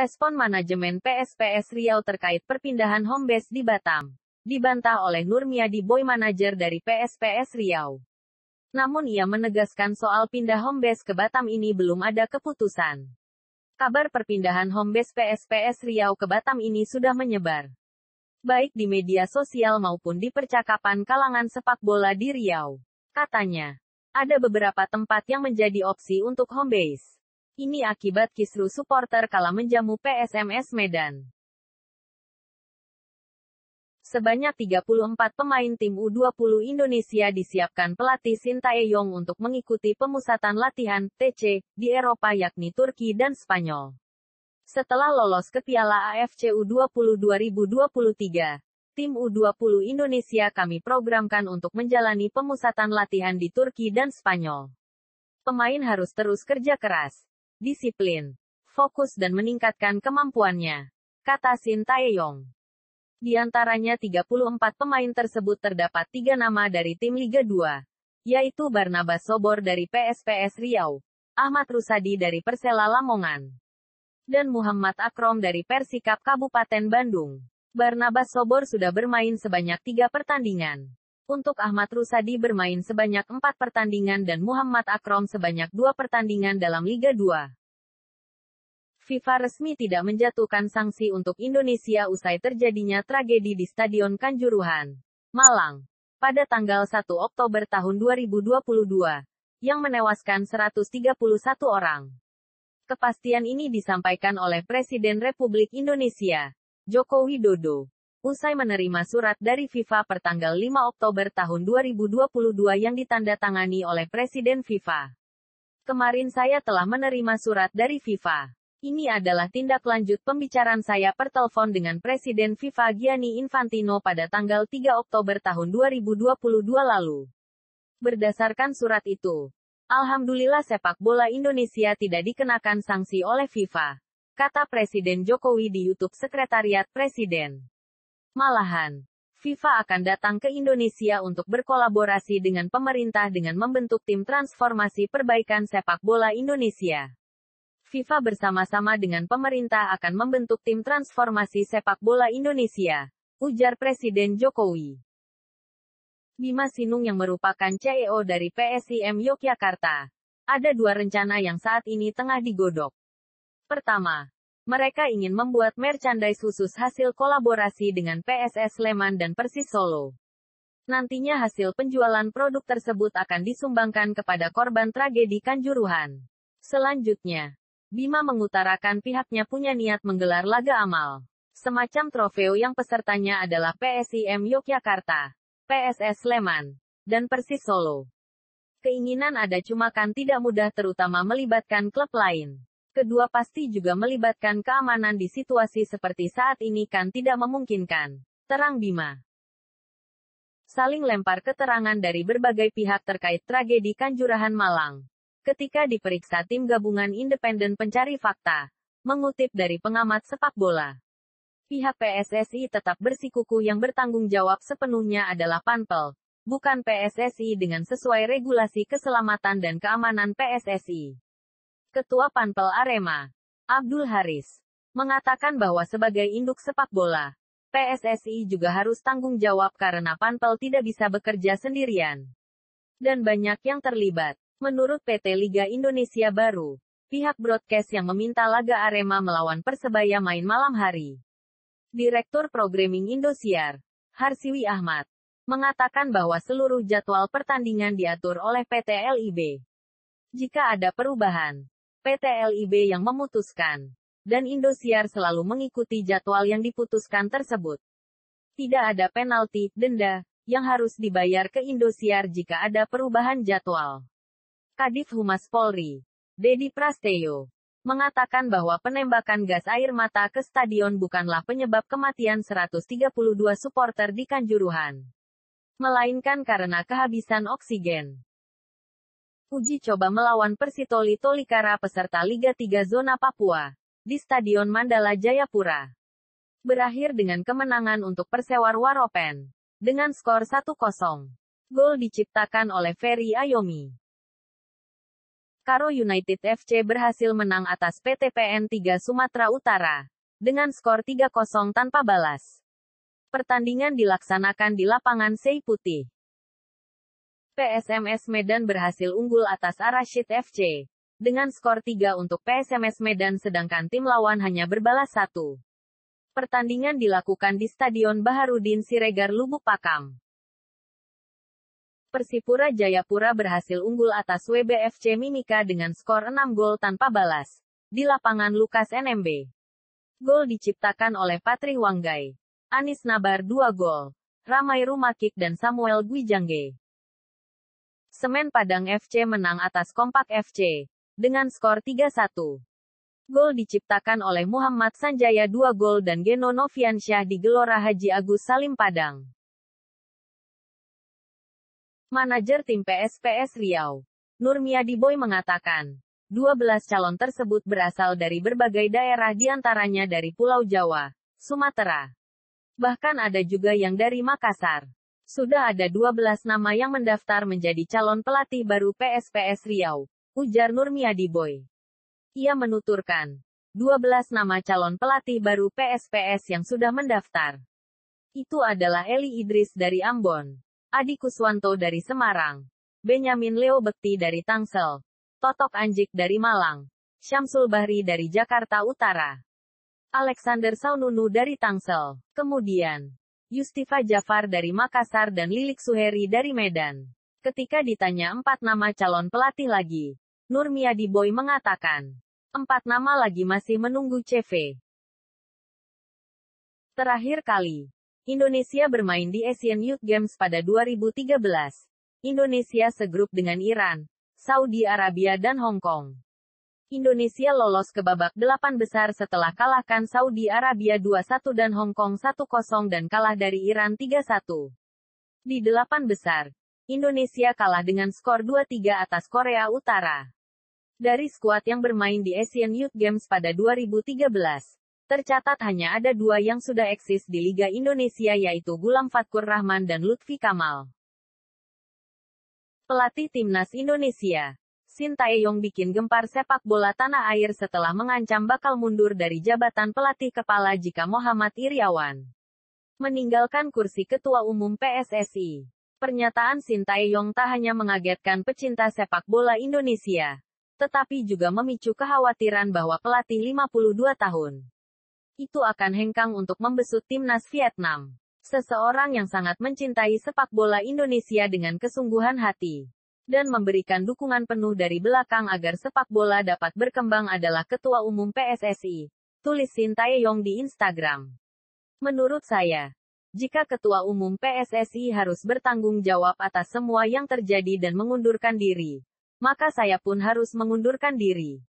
Respon manajemen PSPS Riau terkait perpindahan home di Batam dibantah oleh Nurmiadi Boy Manager dari PSPS Riau. Namun ia menegaskan soal pindah home ke Batam ini belum ada keputusan. Kabar perpindahan home base PSPS Riau ke Batam ini sudah menyebar baik di media sosial maupun di percakapan kalangan sepak bola di Riau. Katanya, ada beberapa tempat yang menjadi opsi untuk home ini akibat kisru supporter kala menjamu PSMS Medan. Sebanyak 34 pemain tim U20 Indonesia disiapkan pelatih Sintayong untuk mengikuti pemusatan latihan TC di Eropa yakni Turki dan Spanyol. Setelah lolos ke Piala AFC U20 2023, tim U20 Indonesia kami programkan untuk menjalani pemusatan latihan di Turki dan Spanyol. Pemain harus terus kerja keras disiplin, fokus dan meningkatkan kemampuannya, kata Shin Taeyong. Di antaranya 34 pemain tersebut terdapat tiga nama dari tim Liga 2, yaitu Barnabas Sobor dari PSPS Riau, Ahmad Rusadi dari Persela Lamongan, dan Muhammad Akrom dari Persikap Kabupaten Bandung. Barnabas Sobor sudah bermain sebanyak tiga pertandingan. Untuk Ahmad Rusadi bermain sebanyak empat pertandingan dan Muhammad Akrom sebanyak dua pertandingan dalam Liga 2. FIFA resmi tidak menjatuhkan sanksi untuk Indonesia usai terjadinya tragedi di Stadion Kanjuruhan, Malang, pada tanggal 1 Oktober tahun 2022, yang menewaskan 131 orang. Kepastian ini disampaikan oleh Presiden Republik Indonesia, Joko Widodo, usai menerima surat dari FIFA pertanggal 5 Oktober tahun 2022 yang ditandatangani oleh Presiden FIFA. Kemarin saya telah menerima surat dari FIFA. Ini adalah tindak lanjut pembicaraan saya per telepon dengan Presiden FIFA Gianni Infantino pada tanggal 3 Oktober tahun 2022 lalu. Berdasarkan surat itu, Alhamdulillah sepak bola Indonesia tidak dikenakan sanksi oleh FIFA, kata Presiden Jokowi di YouTube Sekretariat Presiden. Malahan, FIFA akan datang ke Indonesia untuk berkolaborasi dengan pemerintah dengan membentuk tim transformasi perbaikan sepak bola Indonesia. FIFA bersama-sama dengan pemerintah akan membentuk tim transformasi sepak bola Indonesia, ujar Presiden Jokowi. Bima Sinung yang merupakan CEO dari PSIM Yogyakarta. Ada dua rencana yang saat ini tengah digodok. Pertama, mereka ingin membuat merchandise khusus hasil kolaborasi dengan PSS Sleman dan Persis Solo. Nantinya hasil penjualan produk tersebut akan disumbangkan kepada korban tragedi Kanjuruhan. Selanjutnya, Bima mengutarakan pihaknya punya niat menggelar laga amal. Semacam trofeo yang pesertanya adalah PSIM Yogyakarta, PSS Sleman, dan Persis Solo. Keinginan ada cuma kan tidak mudah terutama melibatkan klub lain. Kedua pasti juga melibatkan keamanan di situasi seperti saat ini kan tidak memungkinkan. Terang Bima. Saling lempar keterangan dari berbagai pihak terkait tragedi Kanjuruhan Malang ketika diperiksa tim gabungan independen pencari fakta. Mengutip dari pengamat sepak bola, pihak PSSI tetap bersikuku yang bertanggung jawab sepenuhnya adalah Panpel, bukan PSSI dengan sesuai regulasi keselamatan dan keamanan PSSI. Ketua Panpel Arema, Abdul Haris, mengatakan bahwa sebagai induk sepak bola, PSSI juga harus tanggung jawab karena Panpel tidak bisa bekerja sendirian. Dan banyak yang terlibat. Menurut PT Liga Indonesia Baru, pihak broadcast yang meminta laga Arema melawan Persebaya main malam hari. Direktur Programming Indosiar, Harsiwi Ahmad, mengatakan bahwa seluruh jadwal pertandingan diatur oleh PT LIB. Jika ada perubahan, PT LIB yang memutuskan, dan Indosiar selalu mengikuti jadwal yang diputuskan tersebut. Tidak ada penalti, denda, yang harus dibayar ke Indosiar jika ada perubahan jadwal. Kadif Humas Polri, Dedi Prasteyo, mengatakan bahwa penembakan gas air mata ke stadion bukanlah penyebab kematian 132 supporter di Kanjuruhan, melainkan karena kehabisan oksigen. Uji coba melawan Persitoli Tolikara peserta Liga 3 Zona Papua di Stadion Mandala Jayapura. Berakhir dengan kemenangan untuk Persewar Waropen dengan skor 1-0. Gol diciptakan oleh Ferry Ayomi. Karo United FC berhasil menang atas PT PN 3 Sumatera Utara dengan skor 3-0 tanpa balas. Pertandingan dilaksanakan di lapangan Sei Putih. PSMS Medan berhasil unggul atas Arashid FC dengan skor 3 untuk PSMS Medan sedangkan tim lawan hanya berbalas satu. Pertandingan dilakukan di Stadion Baharudin Siregar Lubuk Pakam. Persipura Jayapura berhasil unggul atas WBFC Mimika dengan skor 6 gol tanpa balas di lapangan Lukas NMB. Gol diciptakan oleh Patri Wanggai, Anis Nabar 2 gol, Ramai Rumakik dan Samuel Gwijangge. Semen Padang FC menang atas Kompak FC dengan skor 3-1. Gol diciptakan oleh Muhammad Sanjaya 2 gol dan Geno Noviansyah di Gelora Haji Agus Salim Padang. Manajer tim PSPS Riau, Nurmiadi Boy mengatakan, 12 calon tersebut berasal dari berbagai daerah diantaranya dari Pulau Jawa, Sumatera. Bahkan ada juga yang dari Makassar. Sudah ada 12 nama yang mendaftar menjadi calon pelatih baru PSPS Riau, ujar Nurmiadi Boy. Ia menuturkan, 12 nama calon pelatih baru PSPS yang sudah mendaftar. Itu adalah Eli Idris dari Ambon, Adi Kuswanto dari Semarang, Benyamin Leo Bekti dari Tangsel, Totok Anjik dari Malang, Syamsul Bahri dari Jakarta Utara, Alexander Saununu dari Tangsel, kemudian Yustifa Jafar dari Makassar dan Lilik Suheri dari Medan. Ketika ditanya empat nama calon pelatih lagi, Nurmiadi Boy mengatakan, empat nama lagi masih menunggu CV. Terakhir kali, Indonesia bermain di Asian Youth Games pada 2013. Indonesia segrup dengan Iran, Saudi Arabia dan Hong Kong. Indonesia lolos ke babak delapan besar setelah kalahkan Saudi Arabia 2-1 dan Hong Kong 1-0 dan kalah dari Iran 3-1. Di delapan besar, Indonesia kalah dengan skor 2-3 atas Korea Utara. Dari skuad yang bermain di Asian Youth Games pada 2013, Tercatat hanya ada dua yang sudah eksis di Liga Indonesia yaitu Gulam Fatkur Rahman dan Lutfi Kamal. Pelatih Timnas Indonesia, Sintayong bikin gempar sepak bola tanah air setelah mengancam bakal mundur dari jabatan pelatih kepala jika Muhammad Iriawan meninggalkan kursi ketua umum PSSI. Pernyataan Sintayong tak hanya mengagetkan pecinta sepak bola Indonesia, tetapi juga memicu kekhawatiran bahwa pelatih 52 tahun itu akan hengkang untuk membesut timnas Vietnam. Seseorang yang sangat mencintai sepak bola Indonesia dengan kesungguhan hati dan memberikan dukungan penuh dari belakang agar sepak bola dapat berkembang adalah Ketua Umum PSSI. Tulis Shin Tae-yong di Instagram. Menurut saya, jika Ketua Umum PSSI harus bertanggung jawab atas semua yang terjadi dan mengundurkan diri, maka saya pun harus mengundurkan diri.